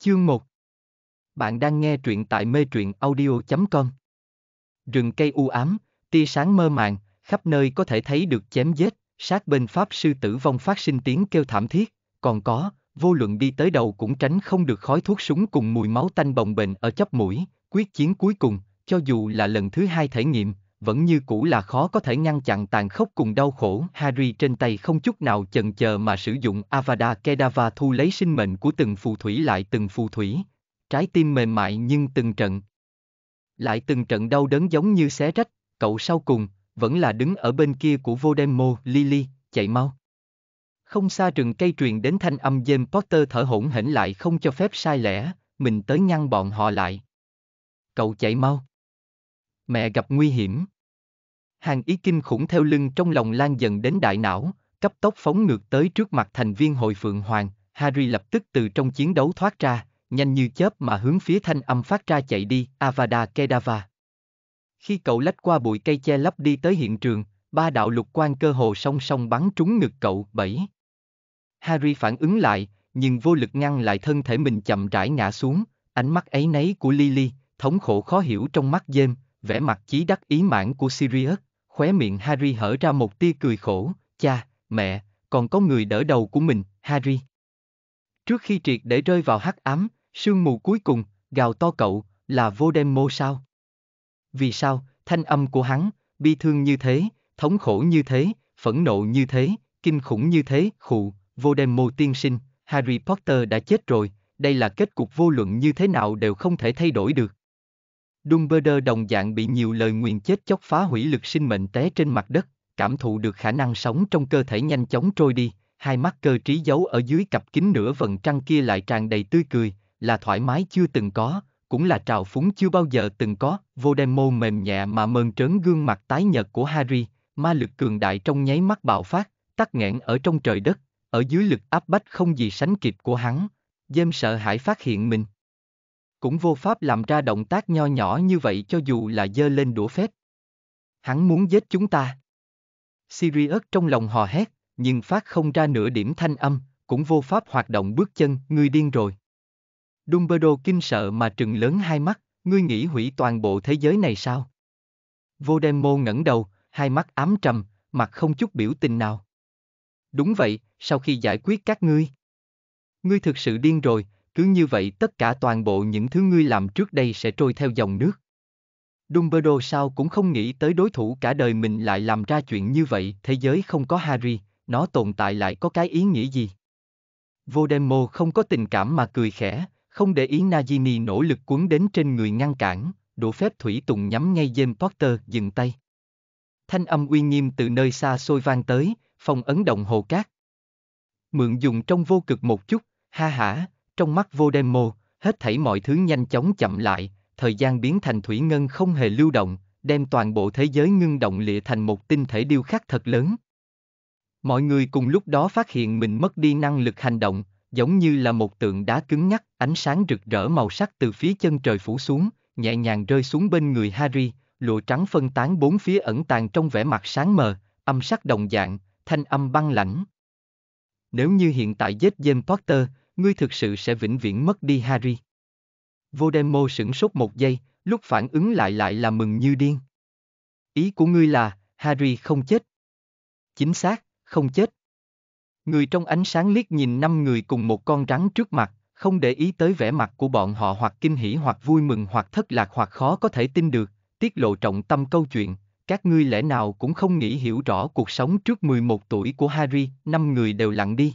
Chương 1 Bạn đang nghe truyện tại mê truyện audio.com Rừng cây u ám, tia sáng mơ màng, khắp nơi có thể thấy được chém giết, sát bên Pháp sư tử vong phát sinh tiếng kêu thảm thiết, còn có, vô luận đi tới đầu cũng tránh không được khói thuốc súng cùng mùi máu tanh bồng bềnh ở chóp mũi, quyết chiến cuối cùng, cho dù là lần thứ hai thể nghiệm, vẫn như cũ là khó có thể ngăn chặn tàn khốc cùng đau khổ. Harry trên tay không chút nào chần chờ mà sử dụng Avada Kedavra thu lấy sinh mệnh của từng phù thủy lại từng phù thủy. Trái tim mềm mại nhưng từng trận. Lại từng trận đau đớn giống như xé rách, cậu sau cùng, vẫn là đứng ở bên kia của Voldemort, Lily, chạy mau. Không xa rừng cây truyền đến thanh âm James Potter thở hổn hển lại không cho phép sai lẻ mình tới ngăn bọn họ lại. Cậu chạy mau mẹ gặp nguy hiểm. Hàng ý kinh khủng theo lưng trong lòng lan dần đến đại não, cấp tốc phóng ngược tới trước mặt thành viên hội phượng hoàng, Harry lập tức từ trong chiến đấu thoát ra, nhanh như chớp mà hướng phía thanh âm phát ra chạy đi, Avada Kedava. Khi cậu lách qua bụi cây che lấp đi tới hiện trường, ba đạo lục quan cơ hồ song song bắn trúng ngực cậu, bảy. Harry phản ứng lại, nhưng vô lực ngăn lại thân thể mình chậm rãi ngã xuống, ánh mắt ấy nấy của Lily, thống khổ khó hiểu trong mắt James vẻ mặt chí đắc ý mãn của Sirius, khóe miệng Harry hở ra một tia cười khổ, cha, mẹ, còn có người đỡ đầu của mình, Harry. Trước khi triệt để rơi vào hắc ám, sương mù cuối cùng, gào to cậu, là vô Voldemort sao? Vì sao, thanh âm của hắn, bi thương như thế, thống khổ như thế, phẫn nộ như thế, kinh khủng như thế, khụ, vô Voldemort tiên sinh, Harry Potter đã chết rồi, đây là kết cục vô luận như thế nào đều không thể thay đổi được. Dumbledore đồng dạng bị nhiều lời nguyền chết chóc phá hủy lực sinh mệnh té trên mặt đất, cảm thụ được khả năng sống trong cơ thể nhanh chóng trôi đi, hai mắt cơ trí giấu ở dưới cặp kính nửa vần trăng kia lại tràn đầy tươi cười, là thoải mái chưa từng có, cũng là trào phúng chưa bao giờ từng có, Vô Voldemort mềm nhẹ mà mơn trớn gương mặt tái nhợt của Harry, ma lực cường đại trong nháy mắt bạo phát, tắc nghẽn ở trong trời đất, ở dưới lực áp bách không gì sánh kịp của hắn, James sợ hãi phát hiện mình, cũng vô pháp làm ra động tác nho nhỏ như vậy cho dù là dơ lên đũa phép. Hắn muốn giết chúng ta. Sirius trong lòng hò hét, nhưng phát không ra nửa điểm thanh âm, cũng vô pháp hoạt động bước chân, ngươi điên rồi. Dumbledore kinh sợ mà trừng lớn hai mắt, ngươi nghĩ hủy toàn bộ thế giới này sao? Voldemort ngẩng đầu, hai mắt ám trầm, mặt không chút biểu tình nào. Đúng vậy, sau khi giải quyết các ngươi. Ngươi thực sự điên rồi, cứ như vậy tất cả toàn bộ những thứ ngươi làm trước đây sẽ trôi theo dòng nước. Dumbledore sao cũng không nghĩ tới đối thủ cả đời mình lại làm ra chuyện như vậy, thế giới không có Harry, nó tồn tại lại có cái ý nghĩa gì? Voldemort không có tình cảm mà cười khẽ, không để ý Nagini nỗ lực cuốn đến trên người ngăn cản, đổ phép thủy tùng nhắm ngay James Potter dừng tay. Thanh âm uy nghiêm từ nơi xa xôi vang tới, phòng ấn động hồ cát. Mượn dùng trong vô cực một chút, ha hả, trong mắt Vodemo, hết thảy mọi thứ nhanh chóng chậm lại, thời gian biến thành thủy ngân không hề lưu động, đem toàn bộ thế giới ngưng động lịa thành một tinh thể điêu khắc thật lớn. Mọi người cùng lúc đó phát hiện mình mất đi năng lực hành động, giống như là một tượng đá cứng nhắc, ánh sáng rực rỡ màu sắc từ phía chân trời phủ xuống, nhẹ nhàng rơi xuống bên người Harry, lụa trắng phân tán bốn phía ẩn tàng trong vẻ mặt sáng mờ, âm sắc đồng dạng, thanh âm băng lãnh. Nếu như hiện tại giết James Potter, ngươi thực sự sẽ vĩnh viễn mất đi Harry. Voldemort sửng sốt một giây, lúc phản ứng lại lại là mừng như điên. Ý của ngươi là, Harry không chết. Chính xác, không chết. Người trong ánh sáng liếc nhìn năm người cùng một con rắn trước mặt, không để ý tới vẻ mặt của bọn họ hoặc kinh hỉ hoặc vui mừng hoặc thất lạc hoặc khó có thể tin được, tiết lộ trọng tâm câu chuyện, các ngươi lẽ nào cũng không nghĩ hiểu rõ cuộc sống trước 11 tuổi của Harry, năm người đều lặng đi.